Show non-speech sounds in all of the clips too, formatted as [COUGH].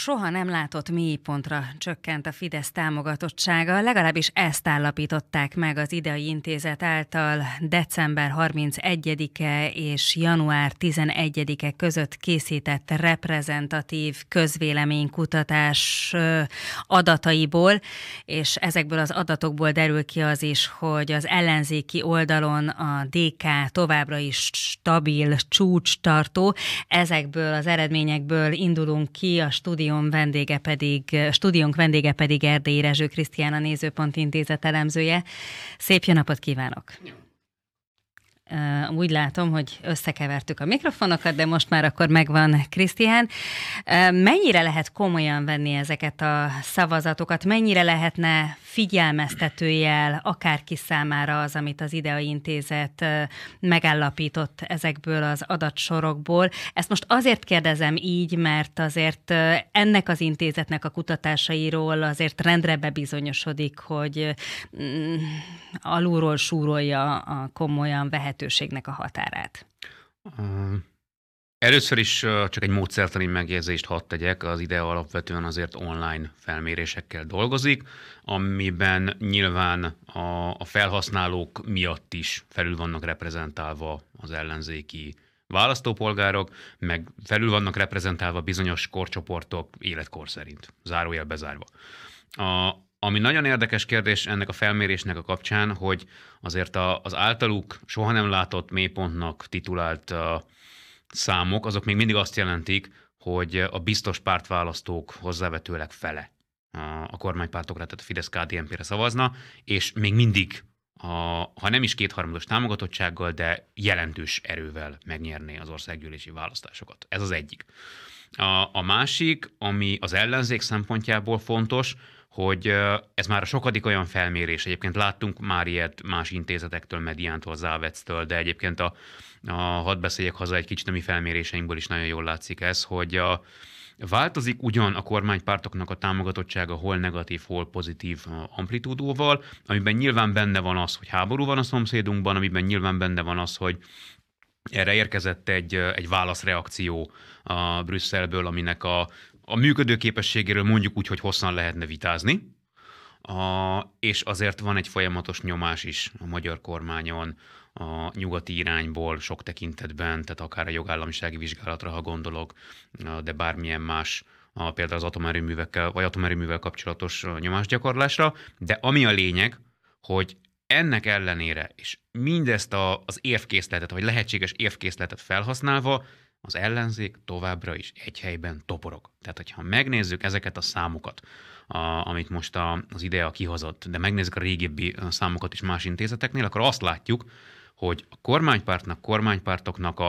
Soha nem látott mélypontra csökkent a Fidesz támogatottsága, legalábbis ezt állapították meg az idei intézet által december 31-e és január 11-e között készített reprezentatív közvéleménykutatás adataiból, és ezekből az adatokból derül ki az is, hogy az ellenzéki oldalon a DK továbbra is stabil csúcs tartó, ezekből az eredményekből indulunk ki a stúdió stúdión vendége pedig, stúdiónk vendége pedig Erdély Rezső Krisztián, a Nézőpont Intézet elemzője. Szép jó napot kívánok! Jó úgy látom, hogy összekevertük a mikrofonokat, de most már akkor megvan Krisztián. Mennyire lehet komolyan venni ezeket a szavazatokat? Mennyire lehetne figyelmeztetőjel akárki számára az, amit az Ideai Intézet megállapított ezekből az adatsorokból? Ezt most azért kérdezem így, mert azért ennek az intézetnek a kutatásairól azért rendre bebizonyosodik, hogy mm, alulról súrolja a komolyan vehetőségnek a határát? Először is csak egy módszertani megjegyzést hadd tegyek, az IDE alapvetően azért online felmérésekkel dolgozik, amiben nyilván a, a felhasználók miatt is felül vannak reprezentálva az ellenzéki választópolgárok, meg felül vannak reprezentálva bizonyos korcsoportok életkor szerint, zárójel bezárva. A, ami nagyon érdekes kérdés ennek a felmérésnek a kapcsán, hogy azért a, az általuk soha nem látott mélypontnak titulált számok, azok még mindig azt jelentik, hogy a biztos pártválasztók hozzávetőleg fele a kormánypártokra, tehát a fidesz KDNP-re szavazna, és még mindig, a, ha nem is kétharmados támogatottsággal, de jelentős erővel megnyerné az országgyűlési választásokat. Ez az egyik. A, a másik, ami az ellenzék szempontjából fontos, hogy ez már a sokadik olyan felmérés. Egyébként láttunk már ilyet más intézetektől, Mediántól, Závectől, de egyébként a, a hadd beszéljek haza egy kicsit a mi felméréseinkből is nagyon jól látszik ez, hogy a, Változik ugyan a kormánypártoknak a támogatottsága hol negatív, hol pozitív amplitúdóval, amiben nyilván benne van az, hogy háború van a szomszédunkban, amiben nyilván benne van az, hogy erre érkezett egy, egy válaszreakció a Brüsszelből, aminek a a működőképességéről mondjuk úgy, hogy hosszan lehetne vitázni, a, és azért van egy folyamatos nyomás is a magyar kormányon a nyugati irányból sok tekintetben, tehát akár a jogállamisági vizsgálatra, ha gondolok, de bármilyen más a, például az atomerőművekkel, vagy atomerőművel kapcsolatos nyomásgyakorlásra, de ami a lényeg, hogy ennek ellenére, és mindezt a, az évkészletet, vagy lehetséges évkészletet felhasználva az ellenzék továbbra is egy helyben toporog. Tehát, hogyha megnézzük ezeket a számokat, a, amit most a, az IDEA kihozott, de megnézzük a régebbi számokat is más intézeteknél, akkor azt látjuk, hogy a kormánypártnak, kormánypártoknak a,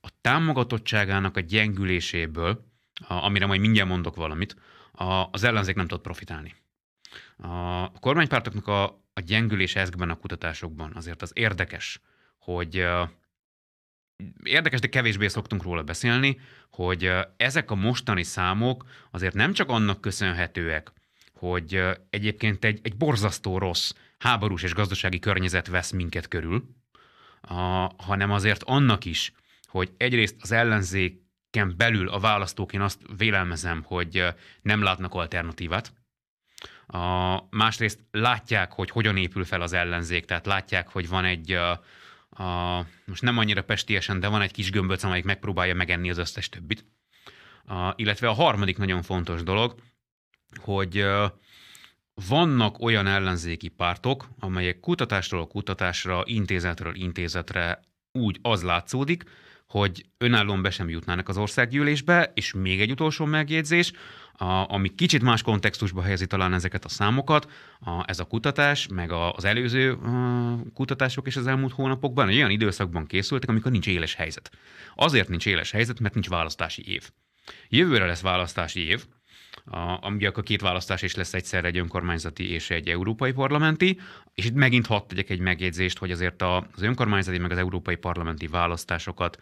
a támogatottságának a gyengüléséből, a, amire majd mindjárt mondok valamit, a, az ellenzék nem tud profitálni. A kormánypártoknak a, a gyengülése ezekben a kutatásokban azért az érdekes, hogy érdekes, de kevésbé szoktunk róla beszélni, hogy ezek a mostani számok azért nem csak annak köszönhetőek, hogy egyébként egy, egy borzasztó rossz háborús és gazdasági környezet vesz minket körül, a, hanem azért annak is, hogy egyrészt az ellenzéken belül a választók, én azt vélelmezem, hogy nem látnak alternatívát, a, másrészt látják, hogy hogyan épül fel az ellenzék, tehát látják, hogy van egy a, most nem annyira pestiesen, de van egy kis gömböc, amelyik megpróbálja megenni az összes többit. A, illetve a harmadik nagyon fontos dolog, hogy vannak olyan ellenzéki pártok, amelyek kutatásról kutatásra, intézetről intézetre úgy az látszódik, hogy önállóan be sem jutnának az országgyűlésbe, és még egy utolsó megjegyzés, a, ami kicsit más kontextusba helyezi talán ezeket a számokat, a, ez a kutatás, meg a, az előző a, kutatások és az elmúlt hónapokban olyan időszakban készültek, amikor nincs éles helyzet. Azért nincs éles helyzet, mert nincs választási év. Jövőre lesz választási év, a, akkor két választás is lesz egyszer egy önkormányzati és egy európai parlamenti, és itt megint hadd tegyek egy megjegyzést, hogy azért az önkormányzati meg az európai parlamenti választásokat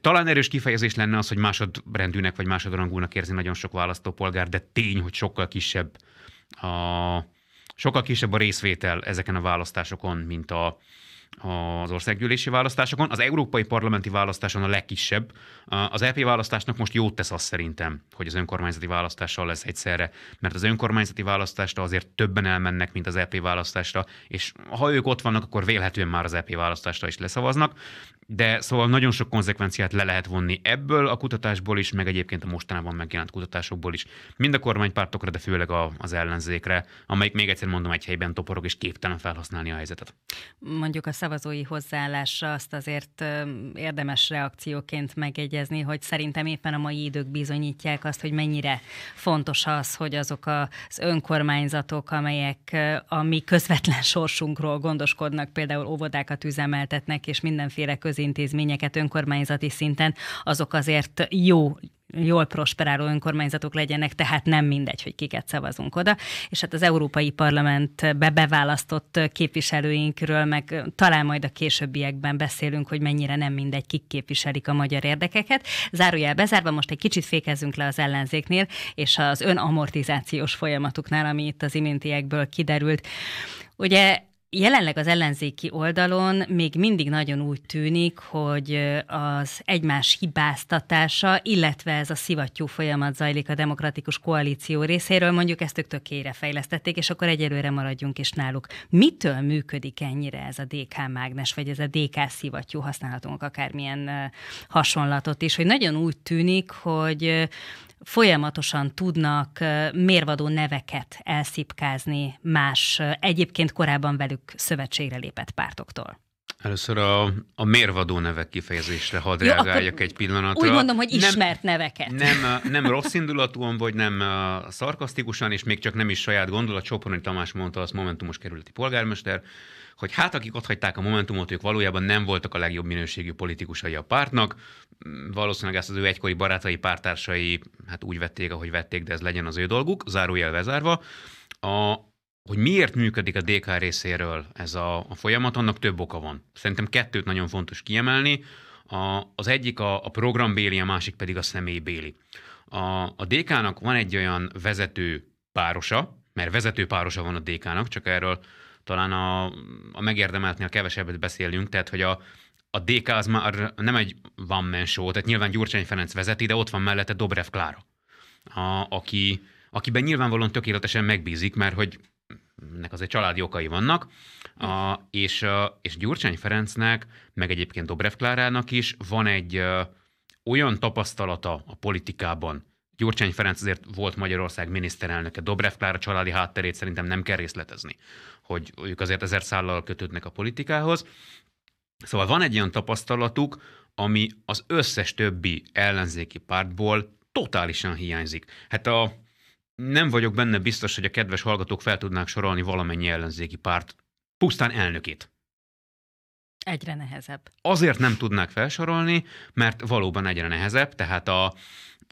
talán erős kifejezés lenne az, hogy másodrendűnek vagy másodrangúnak érzi nagyon sok választópolgár, de tény, hogy sokkal kisebb a, sokkal kisebb a részvétel ezeken a választásokon, mint a, az országgyűlési választásokon, az európai parlamenti választáson a legkisebb. Az EP választásnak most jót tesz az szerintem, hogy az önkormányzati választással lesz egyszerre, mert az önkormányzati választásra azért többen elmennek, mint az EP választásra, és ha ők ott vannak, akkor vélhetően már az EP választásra is leszavaznak, de szóval nagyon sok konzekvenciát le lehet vonni ebből a kutatásból is, meg egyébként a mostanában megjelent kutatásokból is. Mind a kormánypártokra, de főleg a, az ellenzékre, amelyik még egyszer mondom, egy helyben toporog és képtelen felhasználni a helyzetet. Mondjuk a szavazói hozzáállásra azt azért érdemes reakcióként megjegyezni, hogy szerintem éppen a mai idők bizonyítják azt, hogy mennyire fontos az, hogy azok az önkormányzatok, amelyek a mi közvetlen [LAUGHS] sorsunkról gondoskodnak, például óvodákat üzemeltetnek, és mindenféle közintézményeket önkormányzati szinten, azok azért jó jól prosperáló önkormányzatok legyenek, tehát nem mindegy, hogy kiket szavazunk oda. És hát az Európai parlament beválasztott képviselőinkről, meg talán majd a későbbiekben beszélünk, hogy mennyire nem mindegy, kik képviselik a magyar érdekeket. Zárójel bezárva, most egy kicsit fékezzünk le az ellenzéknél, és az önamortizációs folyamatuknál, ami itt az imintiekből kiderült. Ugye Jelenleg az ellenzéki oldalon még mindig nagyon úgy tűnik, hogy az egymás hibáztatása, illetve ez a szivattyú folyamat zajlik a demokratikus koalíció részéről, mondjuk ezt ők tökére fejlesztették, és akkor egyelőre maradjunk is náluk. Mitől működik ennyire ez a DK mágnes, vagy ez a DK szivattyú, használhatunk akármilyen hasonlatot is, hogy nagyon úgy tűnik, hogy folyamatosan tudnak mérvadó neveket elszipkázni más egyébként korábban velük szövetségre lépett pártoktól? Először a, a mérvadó nevek kifejezésre hadd Jó, reagáljak egy pillanatra. Úgy mondom, hogy ismert nem, neveket. Nem, nem rossz indulatúan, vagy nem szarkasztikusan, és még csak nem is saját gondolat. Csoporni Tamás mondta azt Momentumos kerületi polgármester, hogy hát akik ott hagyták a Momentumot, ők valójában nem voltak a legjobb minőségű politikusai a pártnak. Valószínűleg ezt az ő egykori barátai, pártársai hát úgy vették, ahogy vették, de ez legyen az ő dolguk, zárójel vezárva. A, hogy miért működik a DK részéről ez a, a folyamat, annak több oka van. Szerintem kettőt nagyon fontos kiemelni. A, az egyik a, a Béli, a másik pedig a Béli. A, a DK-nak van egy olyan vezető párosa, mert vezető párosa van a DK-nak, csak erről talán a, a megérdemeltnél kevesebbet beszélünk, tehát hogy a, a DK az már nem egy one man show, tehát nyilván Gyurcsány Ferenc vezeti, de ott van mellette Dobrev Klára, a, aki, akiben nyilvánvalóan tökéletesen megbízik, mert hogy ennek azért családi okai vannak, a, és, a, és Gyurcsány Ferencnek, meg egyébként Dobrev Klárának is van egy a, olyan tapasztalata a politikában, Gyurcsány Ferenc azért volt Magyarország miniszterelnöke, Dobrev Klára családi hátterét szerintem nem kell részletezni, hogy ők azért ezer szállal kötődnek a politikához. Szóval van egy olyan tapasztalatuk, ami az összes többi ellenzéki pártból totálisan hiányzik. Hát a nem vagyok benne biztos, hogy a kedves hallgatók fel tudnák sorolni valamennyi ellenzéki párt, pusztán elnökét. Egyre nehezebb. Azért nem tudnák felsorolni, mert valóban egyre nehezebb, tehát a,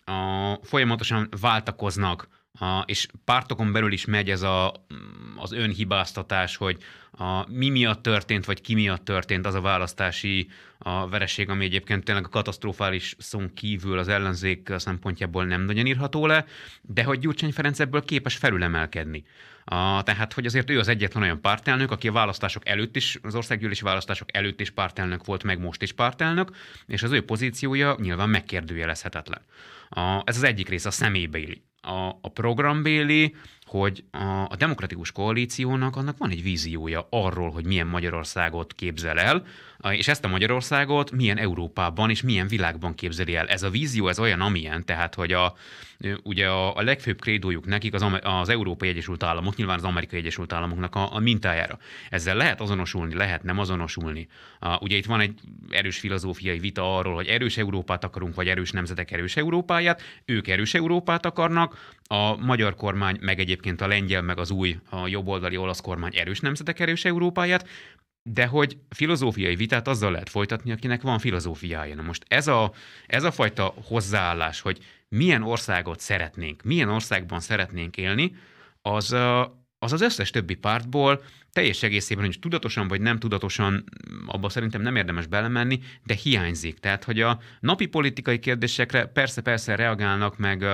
a folyamatosan váltakoznak a, és pártokon belül is megy ez a, mm, az önhibáztatás, hogy a, mi miatt történt, vagy ki miatt történt az a választási a vereség, ami egyébként tényleg a katasztrofális szón kívül az ellenzék szempontjából nem nagyon írható le, de hogy Gyurcsány Ferenc ebből képes felülemelkedni. A, tehát, hogy azért ő az egyetlen olyan pártelnök, aki a választások előtt is, az országgyűlési választások előtt is pártelnök volt, meg most is pártelnök, és az ő pozíciója nyilván megkérdőjelezhetetlen. A, ez az egyik rész, a személybe illik a, a programbéli hogy a, a demokratikus koalíciónak annak van egy víziója arról, hogy milyen Magyarországot képzel el, és ezt a Magyarországot milyen Európában és milyen világban képzeli el. Ez a vízió, ez olyan, amilyen, tehát, hogy a, ugye a, a legfőbb krédójuk nekik az, az Európai Egyesült Államok, nyilván az Amerikai Egyesült Államoknak a, a mintájára. Ezzel lehet azonosulni, lehet nem azonosulni. A, ugye itt van egy erős filozófiai vita arról, hogy erős Európát akarunk, vagy erős nemzetek erős Európáját, ők erős Európát akarnak, a magyar kormány, meg egyébként a lengyel, meg az új, a jobboldali olasz kormány erős nemzetek erős Európáját, de hogy filozófiai vitát azzal lehet folytatni, akinek van filozófiája. Na most ez a, ez a fajta hozzáállás, hogy milyen országot szeretnénk, milyen országban szeretnénk élni, az, az az összes többi pártból teljes egészében, hogy tudatosan vagy nem tudatosan, abba szerintem nem érdemes belemenni, de hiányzik. Tehát, hogy a napi politikai kérdésekre persze-persze reagálnak, meg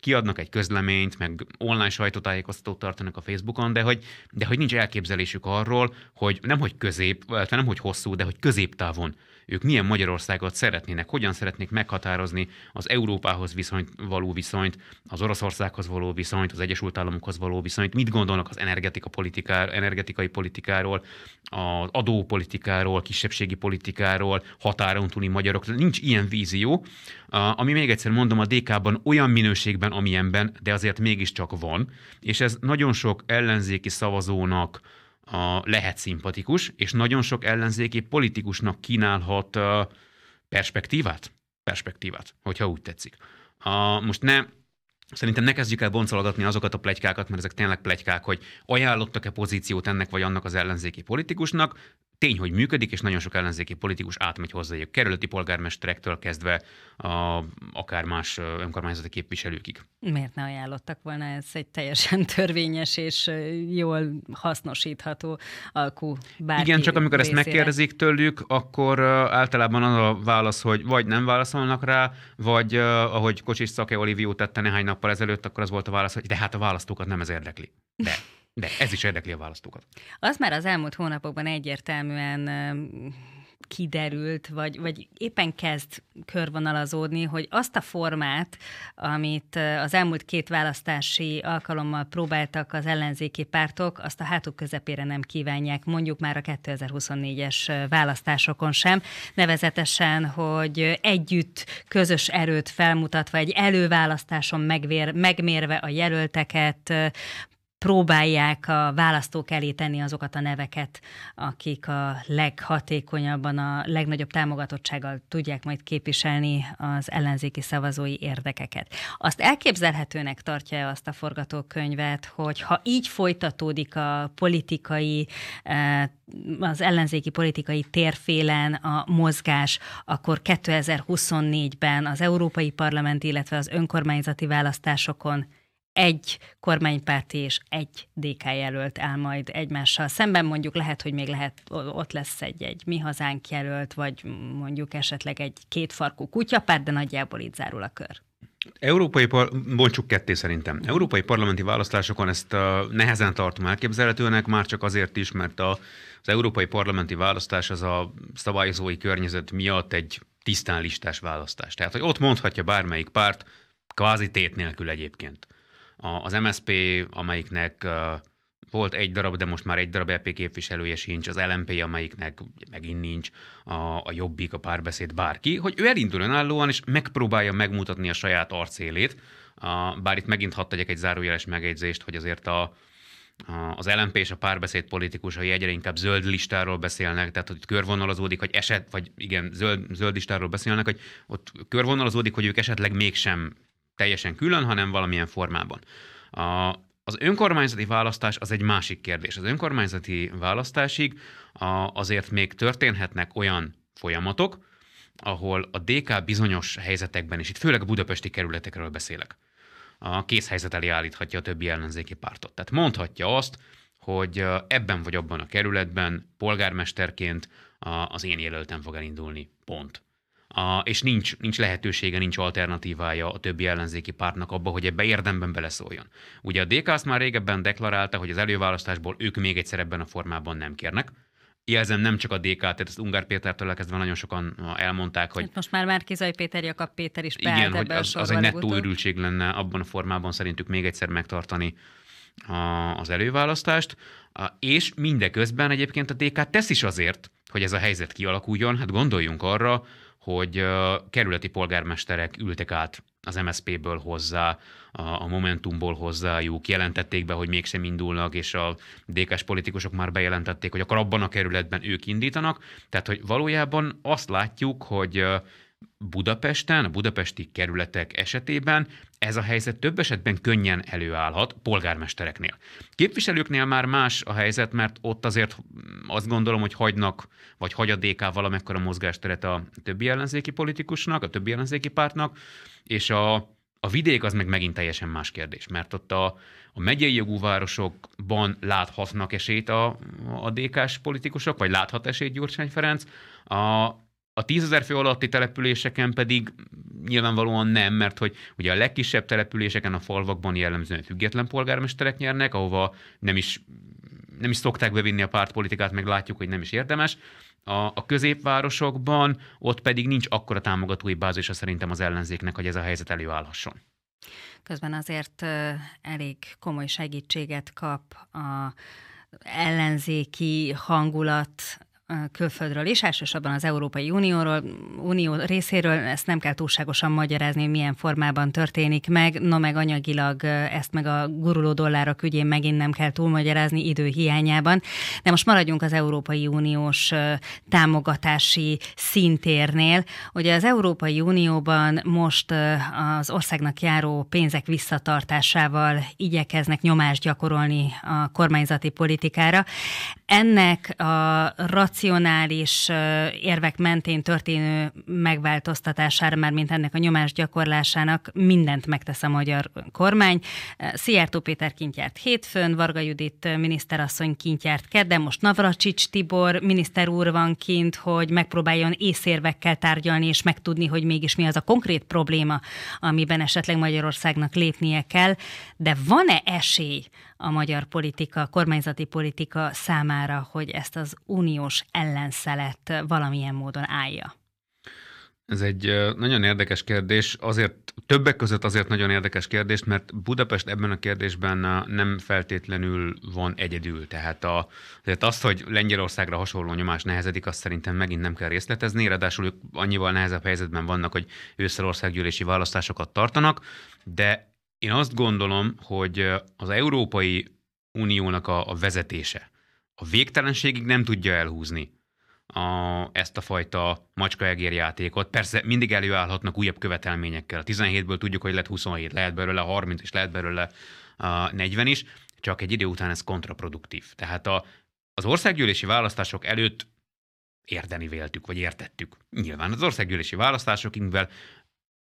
kiadnak egy közleményt, meg online sajtótájékoztatót tartanak a Facebookon, de hogy, de hogy nincs elképzelésük arról, hogy nem hogy közép, nem hogy hosszú, de hogy középtávon ők milyen Magyarországot szeretnének, hogyan szeretnék meghatározni az Európához viszonyt, való viszonyt, az Oroszországhoz való viszonyt, az Egyesült Államokhoz való viszonyt, mit gondolnak az energetika politikáról, energetikai politikáról, az adópolitikáról, kisebbségi politikáról, határon túli magyarok. Nincs ilyen vízió, ami még egyszer mondom, a DK-ban olyan minőségben, amilyenben, de azért mégiscsak van, és ez nagyon sok ellenzéki szavazónak, a, lehet szimpatikus, és nagyon sok ellenzéki politikusnak kínálhat perspektívát, perspektívát, hogyha úgy tetszik. A, most ne, Szerintem ne kezdjük el boncolgatni azokat a plegykákat, mert ezek tényleg plegykák, hogy ajánlottak-e pozíciót ennek vagy annak az ellenzéki politikusnak, tény, hogy működik, és nagyon sok ellenzéki politikus átmegy a kerületi polgármesterektől kezdve a, akár más önkormányzati képviselőkig. Miért ne ajánlottak volna? Ez egy teljesen [LAUGHS] törvényes és jól hasznosítható alkú bárki Igen, csak amikor részére. ezt megkérdezik tőlük, akkor általában az a válasz, hogy vagy nem válaszolnak rá, vagy ahogy Kocsis Szake Olivió tette néhány nappal ezelőtt, akkor az volt a válasz, hogy de hát a választókat nem ez érdekli. De. De ez is érdekli a választókat. Az már az elmúlt hónapokban egyértelműen kiderült, vagy, vagy éppen kezd körvonalazódni, hogy azt a formát, amit az elmúlt két választási alkalommal próbáltak az ellenzéki pártok, azt a hátuk közepére nem kívánják, mondjuk már a 2024-es választásokon sem, nevezetesen, hogy együtt közös erőt felmutatva, egy előválasztáson megvér, megmérve a jelölteket, próbálják a választók elé tenni azokat a neveket, akik a leghatékonyabban, a legnagyobb támogatottsággal tudják majd képviselni az ellenzéki szavazói érdekeket. Azt elképzelhetőnek tartja azt a forgatókönyvet, hogy ha így folytatódik a politikai, eh, az ellenzéki politikai térfélen a mozgás, akkor 2024-ben az európai parlament, illetve az önkormányzati választásokon egy kormánypárti és egy DK jelölt áll majd egymással szemben, mondjuk lehet, hogy még lehet, ott lesz egy-egy mi hazánk jelölt, vagy mondjuk esetleg egy kétfarkú kutyapár, de nagyjából itt zárul a kör. Európai, par- bontsuk ketté szerintem. Európai parlamenti választásokon ezt a nehezen tartom elképzelhetőnek, már csak azért is, mert a, az európai parlamenti választás az a szabályozói környezet miatt egy tisztán listás választás. Tehát, hogy ott mondhatja bármelyik párt, kvázi tét nélkül egyébként az MSP, amelyiknek volt egy darab, de most már egy darab EP képviselője sincs, az LMP, amelyiknek megint nincs, a, a Jobbik, a párbeszéd, bárki, hogy ő elindul önállóan, és megpróbálja megmutatni a saját arcélét, bár itt megint hadd tegyek egy zárójeles megjegyzést, hogy azért a, a, az LMP és a párbeszéd politikusai egyre inkább zöld listáról beszélnek, tehát hogy körvonalazódik, hogy eset, vagy igen, zöld, zöld listáról beszélnek, hogy ott körvonalazódik, hogy ők esetleg mégsem teljesen külön, hanem valamilyen formában. A, az önkormányzati választás az egy másik kérdés. Az önkormányzati választásig a, azért még történhetnek olyan folyamatok, ahol a DK bizonyos helyzetekben, és itt főleg a budapesti kerületekről beszélek, a készhelyzet elé állíthatja a többi ellenzéki pártot. Tehát mondhatja azt, hogy ebben vagy abban a kerületben polgármesterként az én jelöltem fog elindulni, pont a, és nincs, nincs lehetősége, nincs alternatívája a többi ellenzéki pártnak abba, hogy ebbe érdemben beleszóljon. Ugye a DK azt már régebben deklarálta, hogy az előválasztásból ők még egyszer ebben a formában nem kérnek, jelzem nem csak a DK, tehát ezt Ungár Pétertől kezdve nagyon sokan elmondták, hogy... Hát most már már Kizai Péter, Jakab Péter is Igen, hogy az, az egy nettó őrültség lenne abban a formában szerintük még egyszer megtartani a, az előválasztást, a, és mindeközben egyébként a DK tesz is azért, hogy ez a helyzet kialakuljon, hát gondoljunk arra, hogy kerületi polgármesterek ültek át az MSZP-ből hozzá, a Momentumból hozzájuk, jelentették be, hogy mégsem indulnak, és a dk politikusok már bejelentették, hogy akkor abban a kerületben ők indítanak. Tehát, hogy valójában azt látjuk, hogy Budapesten, a budapesti kerületek esetében ez a helyzet több esetben könnyen előállhat polgármestereknél. Képviselőknél már más a helyzet, mert ott azért hm, azt gondolom, hogy hagynak, vagy hagy a DK valamekkora mozgásteret a többi ellenzéki politikusnak, a többi ellenzéki pártnak, és a, a vidék az meg megint teljesen más kérdés, mert ott a, a megyei jogú városokban láthatnak esélyt a, a DK-s politikusok, vagy láthat esélyt Gyurcsány Ferenc, a, a tízezer fő alatti településeken pedig nyilvánvalóan nem, mert hogy ugye a legkisebb településeken, a falvakban jellemzően független polgármesterek nyernek, ahova nem is, nem is szokták bevinni a pártpolitikát, meg látjuk, hogy nem is érdemes. A, a középvárosokban ott pedig nincs akkora támogatói bázisa szerintem az ellenzéknek, hogy ez a helyzet előállhasson. Közben azért elég komoly segítséget kap a ellenzéki hangulat külföldről is, elsősorban az Európai Unióról, Unió részéről, ezt nem kell túlságosan magyarázni, hogy milyen formában történik meg, no meg anyagilag ezt meg a guruló dollárok ügyén megint nem kell túlmagyarázni idő hiányában, de most maradjunk az Európai Uniós támogatási szintérnél. Ugye az Európai Unióban most az országnak járó pénzek visszatartásával igyekeznek nyomást gyakorolni a kormányzati politikára. Ennek a racionális racionális érvek mentén történő megváltoztatására, már mint ennek a nyomás gyakorlásának mindent megtesz a magyar kormány. Szijjártó Péter kintjárt hétfőn, Varga Judit miniszterasszony kintjárt kedden, most Navracsics Tibor miniszter úr van kint, hogy megpróbáljon észérvekkel tárgyalni és megtudni, hogy mégis mi az a konkrét probléma, amiben esetleg Magyarországnak lépnie kell. De van-e esély a magyar politika, kormányzati politika számára, hogy ezt az uniós ellenszelet valamilyen módon állja? Ez egy nagyon érdekes kérdés, azért többek között azért nagyon érdekes kérdés, mert Budapest ebben a kérdésben nem feltétlenül van egyedül. Tehát a, azért azt, hogy Lengyelországra hasonló nyomás nehezedik, azt szerintem megint nem kell részletezni, ráadásul ők annyival nehezebb helyzetben vannak, hogy ősszel országgyűlési választásokat tartanak, de én azt gondolom, hogy az Európai Uniónak a, a vezetése, a végtelenségig nem tudja elhúzni a, ezt a fajta macskaegér játékot. Persze mindig előállhatnak újabb követelményekkel. A 17-ből tudjuk, hogy lett 27, lehet belőle 30, és lehet belőle a 40 is, csak egy idő után ez kontraproduktív. Tehát a, az országgyűlési választások előtt érdeni véltük, vagy értettük. Nyilván az országgyűlési választások, mivel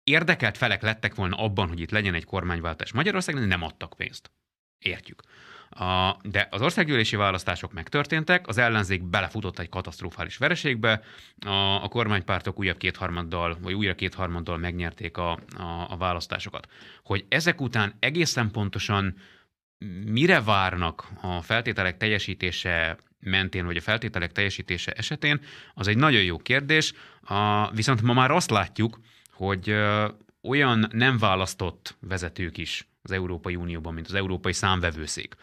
érdekelt felek lettek volna abban, hogy itt legyen egy kormányváltás Magyarországon, nem adtak pénzt. Értjük. A, de az országgyűlési választások megtörténtek, az ellenzék belefutott egy katasztrofális vereségbe, a, a kormánypártok újabb kétharmaddal, vagy újra kétharmaddal megnyerték a, a, a választásokat. Hogy ezek után egészen pontosan mire várnak a feltételek teljesítése mentén, vagy a feltételek teljesítése esetén, az egy nagyon jó kérdés, a, viszont ma már azt látjuk, hogy ö, olyan nem választott vezetők is az Európai Unióban, mint az Európai Számvevőszék.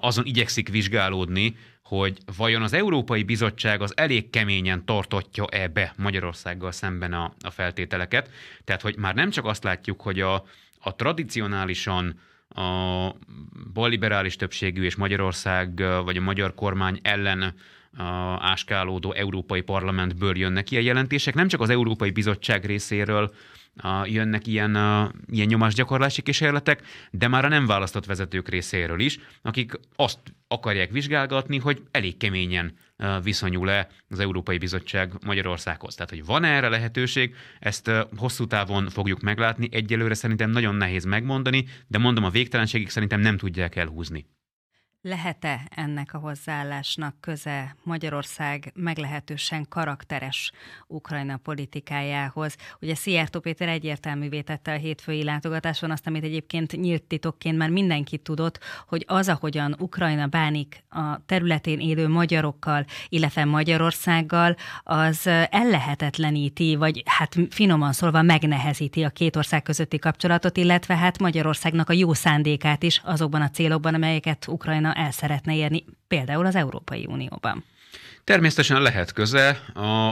Azon igyekszik vizsgálódni, hogy vajon az Európai Bizottság az elég keményen tartatja-e be Magyarországgal szemben a, a feltételeket. Tehát, hogy már nem csak azt látjuk, hogy a, a tradicionálisan a balliberális többségű és Magyarország vagy a magyar kormány ellen áskálódó európai parlamentből jönnek ilyen jelentések, nem csak az Európai Bizottság részéről jönnek ilyen, ilyen nyomásgyakorlási kísérletek, de már a nem választott vezetők részéről is, akik azt akarják vizsgálgatni, hogy elég keményen viszonyul-e az Európai Bizottság Magyarországhoz. Tehát, hogy van -e erre lehetőség, ezt hosszú távon fogjuk meglátni. Egyelőre szerintem nagyon nehéz megmondani, de mondom, a végtelenségig szerintem nem tudják elhúzni. Lehet-e ennek a hozzáállásnak köze Magyarország meglehetősen karakteres Ukrajna politikájához? Ugye Szijjártó Péter egyértelművé tette a hétfői látogatáson azt, amit egyébként nyílt titokként már mindenki tudott, hogy az, ahogyan Ukrajna bánik a területén élő magyarokkal, illetve Magyarországgal, az ellehetetleníti, vagy hát finoman szólva megnehezíti a két ország közötti kapcsolatot, illetve hát Magyarországnak a jó szándékát is azokban a célokban, amelyeket Ukrajna el szeretne érni, például az Európai Unióban? Természetesen lehet köze,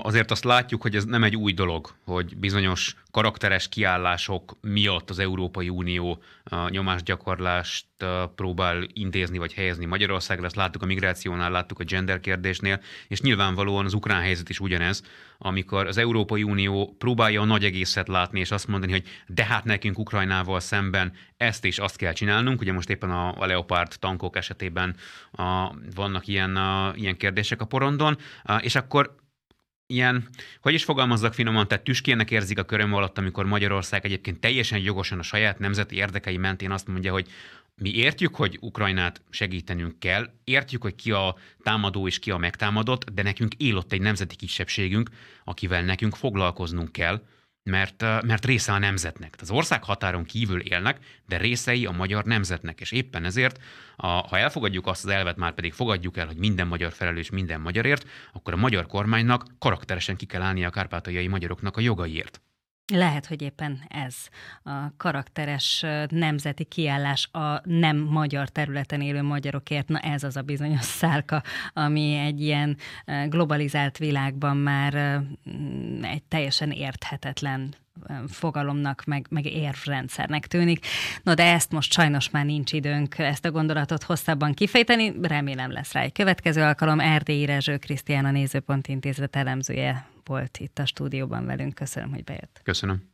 azért azt látjuk, hogy ez nem egy új dolog, hogy bizonyos karakteres kiállások miatt az Európai Unió nyomásgyakorlást próbál intézni vagy helyezni Magyarországra, ezt láttuk a migrációnál, láttuk a gender kérdésnél, és nyilvánvalóan az ukrán helyzet is ugyanez, amikor az Európai Unió próbálja a nagy egészet látni, és azt mondani, hogy de hát nekünk Ukrajnával szemben ezt és azt kell csinálnunk, ugye most éppen a, Leopard tankok esetében vannak ilyen, ilyen kérdések a porondon, módon, és akkor ilyen, hogy is fogalmazzak finoman, tehát tüskének érzik a köröm alatt, amikor Magyarország egyébként teljesen jogosan a saját nemzeti érdekei mentén azt mondja, hogy mi értjük, hogy Ukrajnát segítenünk kell, értjük, hogy ki a támadó és ki a megtámadott, de nekünk él ott egy nemzeti kisebbségünk, akivel nekünk foglalkoznunk kell, mert, mert része a nemzetnek. Az ország határon kívül élnek, de részei a magyar nemzetnek, és éppen ezért, a, ha elfogadjuk azt az elvet, már pedig fogadjuk el, hogy minden magyar felelős minden magyarért, akkor a magyar kormánynak karakteresen ki kell állnia a kárpátaljai magyaroknak a jogaiért. Lehet, hogy éppen ez a karakteres nemzeti kiállás a nem magyar területen élő magyarokért, na ez az a bizonyos szálka, ami egy ilyen globalizált világban már mm, egy teljesen érthetetlen fogalomnak, meg, meg érvrendszernek tűnik. No, de ezt most sajnos már nincs időnk ezt a gondolatot hosszabban kifejteni, remélem lesz rá egy következő alkalom. Erdélyi Rezső Krisztián a Nézőpont Intézet elemzője volt itt a stúdióban velünk. Köszönöm, hogy bejött. Köszönöm.